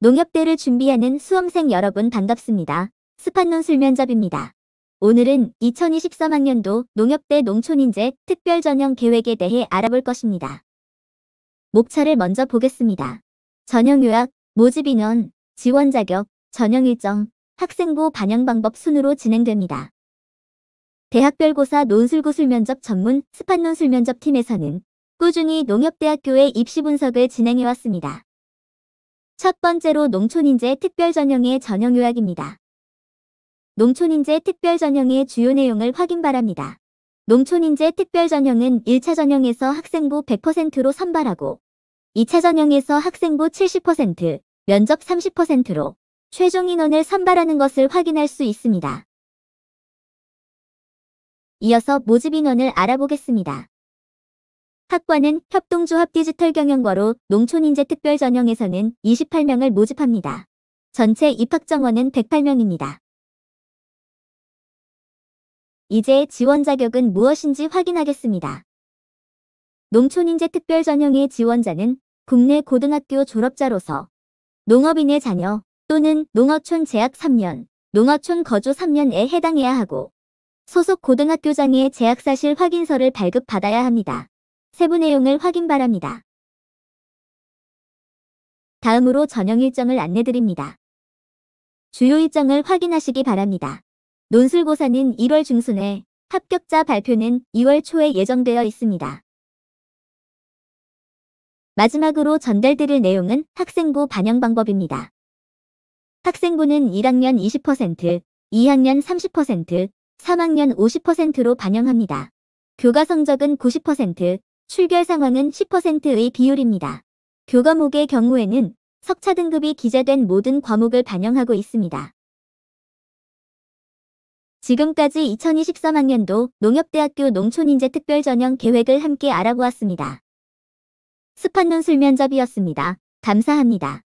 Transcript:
농협대를 준비하는 수험생 여러분 반갑습니다. 스판논 술면접입니다. 오늘은 2023학년도 농협대 농촌인재 특별전형 계획에 대해 알아볼 것입니다. 목차를 먼저 보겠습니다. 전형 요약, 모집 인원, 지원 자격, 전형 일정, 학생부 반영 방법 순으로 진행됩니다. 대학별고사 논술고술 면접 전문 스판논술 면접팀에서는 꾸준히 농협대학교의 입시 분석을 진행해왔습니다. 첫 번째로 농촌인재 특별전형의 전형요약입니다. 농촌인재 특별전형의 주요 내용을 확인 바랍니다. 농촌인재 특별전형은 1차 전형에서 학생부 100%로 선발하고 2차 전형에서 학생부 70%, 면접 30%로 최종 인원을 선발하는 것을 확인할 수 있습니다. 이어서 모집 인원을 알아보겠습니다. 학과는 협동조합 디지털 경영과로 농촌인재 특별 전형에서는 28명을 모집합니다. 전체 입학 정원은 108명입니다. 이제 지원 자격은 무엇인지 확인하겠습니다. 농촌인재 특별 전형의 지원자는 국내 고등학교 졸업자로서 농업인의 자녀 또는 농어촌 재학 3년, 농어촌 거주 3년에 해당해야 하고 소속 고등학교장의 재학사실 확인서를 발급받아야 합니다. 세부 내용을 확인 바랍니다. 다음으로 전형 일정을 안내드립니다. 주요 일정을 확인하시기 바랍니다. 논술고사는 1월 중순에 합격자 발표는 2월 초에 예정되어 있습니다. 마지막으로 전달드릴 내용은 학생부 반영 방법입니다. 학생부는 1학년 20%, 2학년 30%, 3학년 50%로 반영합니다. 교과 성적은 90%, 출결 상황은 10%의 비율입니다. 교과목의 경우에는 석차 등급이 기재된 모든 과목을 반영하고 있습니다. 지금까지 2023학년도 농협대학교 농촌인재특별전형 계획을 함께 알아보았습니다. 스판논술 면접이었습니다. 감사합니다.